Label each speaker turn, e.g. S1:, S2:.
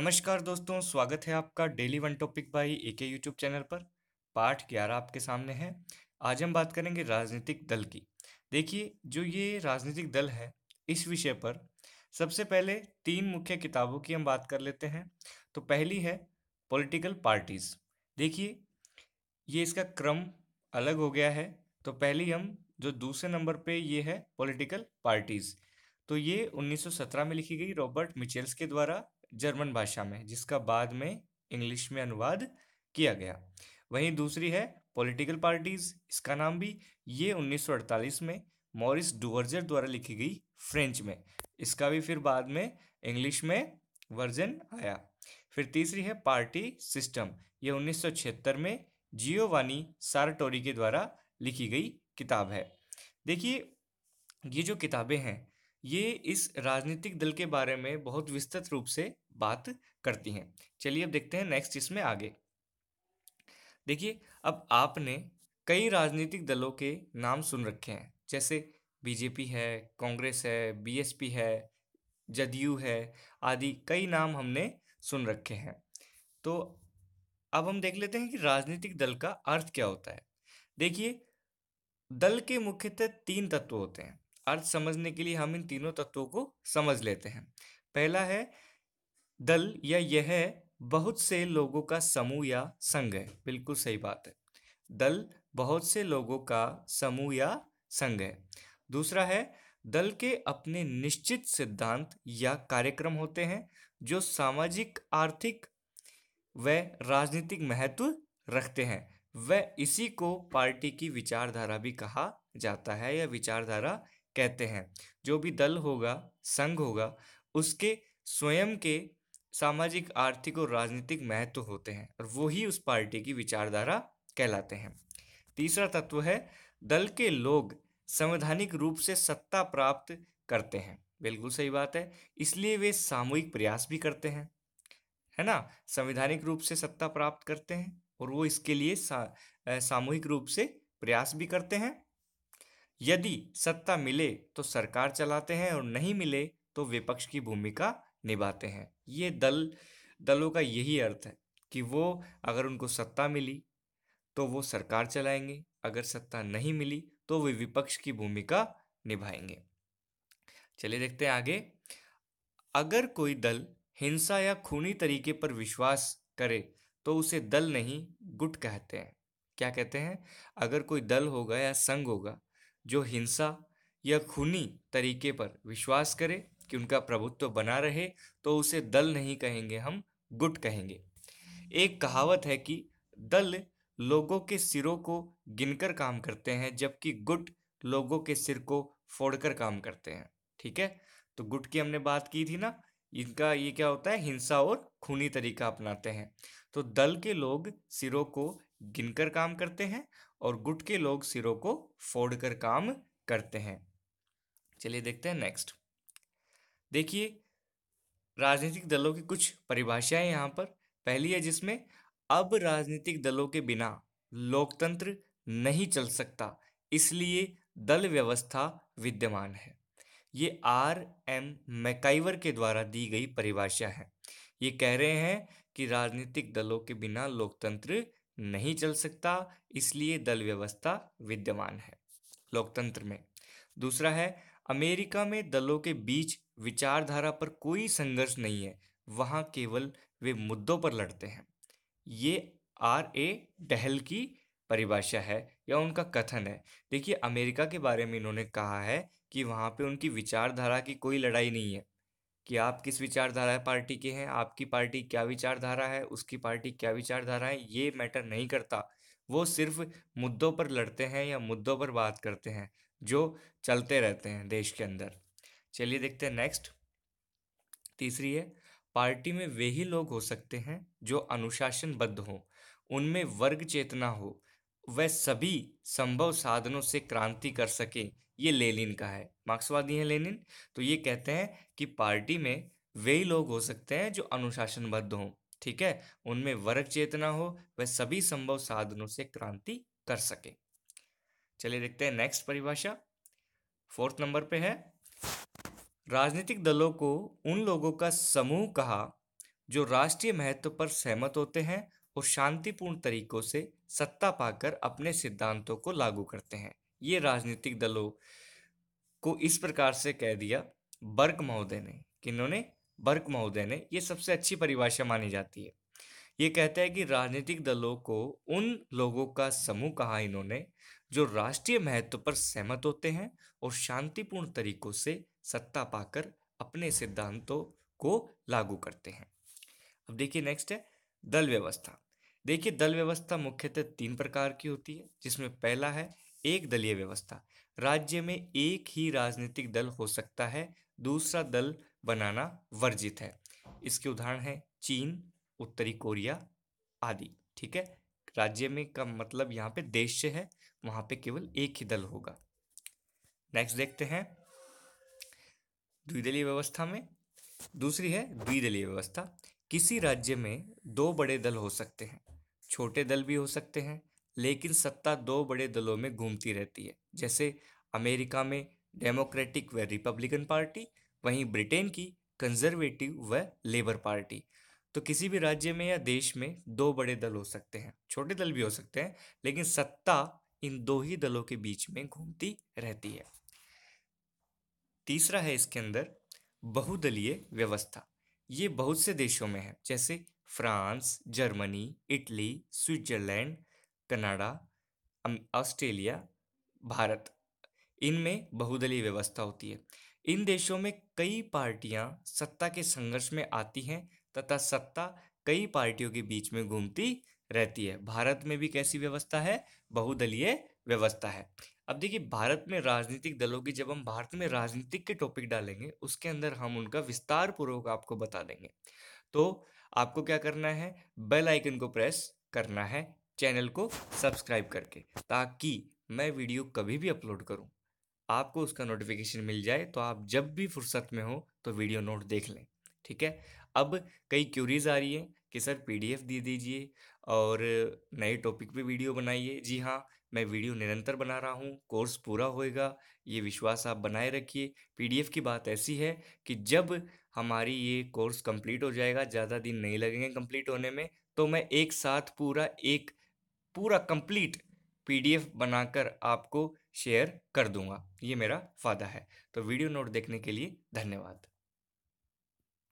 S1: नमस्कार दोस्तों स्वागत है आपका daily one topic by A K YouTube channel पर पार्ट ग्यारह आपके सामने है आज हम बात करेंगे राजनीतिक दल की देखिए जो ये राजनीतिक दल है इस विषय पर सबसे पहले तीन मुख्य किताबों की हम बात कर लेते हैं तो पहली है पॉलिटिकल पार्टीज़ देखिए ये इसका क्रम अलग हो गया है तो पहली हम जो दूसरे नंबर पे ये है पॉलिटिकल पार्टीज़ तो ये 1917 में लिखी गई रॉबर्ट मिचेल्स के द्वारा जर्मन भाषा में जिसका बाद में इंग्लिश में अनुवाद किया गया वहीं दूसरी है पॉलिटिकल पार्टीज इसका नाम भी ये 1948 में मॉरिस डुवर्जर द्वारा लिखी गई फ्रेंच में इसका भी फिर बाद में इंग्लिश में वर्जन आया फिर तीसरी है पार्टी सिस्टम ये उन्नीस में जियोवानी सारटोरी के द्वारा लिखी गई किताब है देखिए ये जो किताबें हैं ये इस राजनीतिक दल के बारे में बहुत विस्तृत रूप से बात करती हैं चलिए अब देखते हैं नेक्स्ट इसमें आगे देखिए अब आपने कई राजनीतिक दलों के नाम सुन रखे हैं जैसे बीजेपी है कांग्रेस है बीएसपी है जदयू है आदि कई नाम हमने सुन रखे हैं तो अब हम देख लेते हैं कि राजनीतिक दल का अर्थ क्या होता है देखिए दल के मुख्यतः तीन तत्व होते हैं अर्थ समझने के लिए हम इन तीनों तत्वों को समझ लेते हैं पहला है दल या यह बहुत से लोगों का समूह या संघ है बिल्कुल सही बात है दल बहुत से लोगों का समूह या संघ है दूसरा है दल के अपने निश्चित सिद्धांत या कार्यक्रम होते हैं जो सामाजिक आर्थिक व राजनीतिक महत्व रखते हैं वह इसी को पार्टी की विचारधारा भी कहा जाता है या विचारधारा कहते हैं जो भी दल होगा संघ होगा उसके स्वयं के सामाजिक आर्थिक और राजनीतिक महत्व होते हैं और वो ही उस पार्टी की विचारधारा कहलाते हैं तीसरा तत्व है दल के लोग संवैधानिक रूप से सत्ता प्राप्त करते हैं बिल्कुल सही बात है इसलिए वे सामूहिक प्रयास भी करते हैं है ना संवैधानिक रूप से सत्ता प्राप्त करते हैं और वो इसके लिए सा, सामूहिक रूप से प्रयास भी करते हैं यदि सत्ता मिले तो सरकार चलाते हैं और नहीं मिले तो विपक्ष की भूमिका निभाते हैं ये दल दलों का यही अर्थ है कि वो अगर उनको सत्ता मिली तो वो सरकार चलाएंगे अगर सत्ता नहीं मिली तो वे विपक्ष की भूमिका निभाएंगे चलिए देखते हैं आगे अगर कोई दल हिंसा या खूनी तरीके पर विश्वास करे तो उसे दल नहीं गुट कहते हैं क्या कहते हैं अगर कोई दल होगा या संघ होगा जो हिंसा या खूनी तरीके पर विश्वास करे कि उनका प्रभुत्व बना रहे तो उसे दल नहीं कहेंगे हम गुट कहेंगे एक कहावत है कि दल लोगों के सिरों को गिनकर काम करते हैं जबकि गुट लोगों के सिर को फोड़कर काम करते हैं ठीक है तो गुट की हमने बात की थी ना इनका ये क्या होता है हिंसा और खूनी तरीका अपनाते हैं तो दल के लोग सिरों को गिनकर काम करते हैं और गुट के लोग सिरों को फोड़ कर काम करते हैं चलिए देखते हैं नेक्स्ट देखिए राजनीतिक दलों की कुछ परिभाषाएं यहाँ पर पहली है जिसमें अब राजनीतिक दलों के बिना लोकतंत्र नहीं चल सकता इसलिए दल व्यवस्था विद्यमान है ये आर एम मैकाइवर के द्वारा दी गई परिभाषा है ये कह रहे हैं कि राजनीतिक दलों के बिना लोकतंत्र नहीं चल सकता इसलिए दल व्यवस्था विद्यमान है लोकतंत्र में दूसरा है अमेरिका में दलों के बीच विचारधारा पर कोई संघर्ष नहीं है वहाँ केवल वे मुद्दों पर लड़ते हैं ये आर ए डहल की परिभाषा है या उनका कथन है देखिए अमेरिका के बारे में इन्होंने कहा है कि वहाँ पे उनकी विचारधारा की कोई लड़ाई नहीं है कि आप किस विचारधारा पार्टी के हैं आपकी पार्टी क्या विचारधारा है उसकी पार्टी क्या विचारधारा है ये मैटर नहीं करता वो सिर्फ मुद्दों पर लड़ते हैं या मुद्दों पर बात करते हैं जो चलते रहते हैं देश के अंदर चलिए देखते हैं नेक्स्ट तीसरी है पार्टी में वे ही लोग हो सकते हैं जो अनुशासनबद्ध हों उनमें वर्ग चेतना हो वह सभी संभव साधनों से क्रांति कर सके ये लेनिन का है मार्क्सवादी हैं लेनिन तो ये कहते हैं कि पार्टी में वही लोग हो सकते हैं जो अनुशासनबद्ध हों ठीक है उनमें वर्ग चेतना हो वह सभी संभव साधनों से क्रांति कर सके चलिए देखते हैं नेक्स्ट परिभाषा फोर्थ नंबर पे है राजनीतिक दलों को उन लोगों का समूह कहा जो राष्ट्रीय महत्व पर सहमत होते हैं और शांतिपूर्ण तरीकों से सत्ता पाकर अपने सिद्धांतों को लागू करते हैं ये राजनीतिक दलों को इस प्रकार से कह दिया बर्क महोदय ने किन्होंने बर्क महोदय ने ये सबसे अच्छी परिभाषा मानी जाती है ये कहते हैं कि राजनीतिक दलों को उन लोगों का समूह कहा इन्होंने जो राष्ट्रीय महत्व पर सहमत होते हैं और शांतिपूर्ण तरीकों से सत्ता पाकर अपने सिद्धांतों को लागू करते हैं अब देखिए नेक्स्ट है दल व्यवस्था देखिए दल व्यवस्था मुख्यतः तीन प्रकार की होती है जिसमें पहला है एक दलीय व्यवस्था राज्य में एक ही राजनीतिक दल हो सकता है दूसरा दल बनाना वर्जित है इसके उदाहरण है चीन उत्तरी कोरिया आदि ठीक है राज्य में का मतलब यहाँ पे देश है वहां पे केवल एक ही दल होगा नेक्स्ट देखते हैं द्विदलीय व्यवस्था में दूसरी है द्विदलीय व्यवस्था किसी राज्य में दो बड़े दल हो सकते हैं छोटे दल भी हो सकते हैं लेकिन सत्ता दो बड़े दलों में घूमती रहती है जैसे अमेरिका में डेमोक्रेटिक व रिपब्लिकन पार्टी वहीं ब्रिटेन की कंजर्वेटिव व लेबर पार्टी तो किसी भी राज्य में या देश में दो बड़े दल हो सकते हैं छोटे दल भी हो सकते हैं लेकिन सत्ता इन दो ही दलों के बीच में घूमती रहती है तीसरा है इसके अंदर बहुदलीय व्यवस्था ये बहुत से देशों में है जैसे France Germany Italy Switzerland Canada Australia Bharat इनमें बहुदलीय व्यवस्था होती है इन देशों में कई पार्टियां सत्ता के संघर्ष में आती हैं तथा सत्ता कई पार्टियों के बीच में घूमती रहती है भारत में भी कैसी व्यवस्था है बहुदलीय व्यवस्था है। अब देखिए भारत में राजनीतिक दलों की जब हम भारत में राजनीतिक के टॉपिक डालेंगे, उसके अंदर हम उनका विस्तार पूर्वक आपको बता देंगे। तो आपको क्या करना है, बेल आइकन को प्रेस करना है चैनल को सब्सक्राइब करके, ताकि मैं वीडियो कभी भी अपलोड करूँ, आपको उसका नोटिफ़िकेशन मिल जाए, तो आप जब भी फुर्सत में हो, तो वीडियो नोट देख लें। ठीक है? अब कई क्यूरीज आ रही है कि सर पीडीएफ दे दीजिए और नए टॉपिक पे वीडियो बनाइए। जी हाँ, मैं वीडियो निरंतर बना रहा हूँ कोर्स पूरा होएगा ये विश्वास आप बनाए रखिए पीडीएफ की बात ऐसी है कि जब हमारी ये कोर्स कंप्लीट हो जाएगा ज़्यादा दिन नहीं लगेंगे कंप्लीट होने में तो मैं एक साथ पूरा एक पूरा कंप्लीट पीडीएफ बनाकर आपको शेयर कर दूंगा ये मेरा वादा है तो वीडियो नोट देखने के लिए धन्यवाद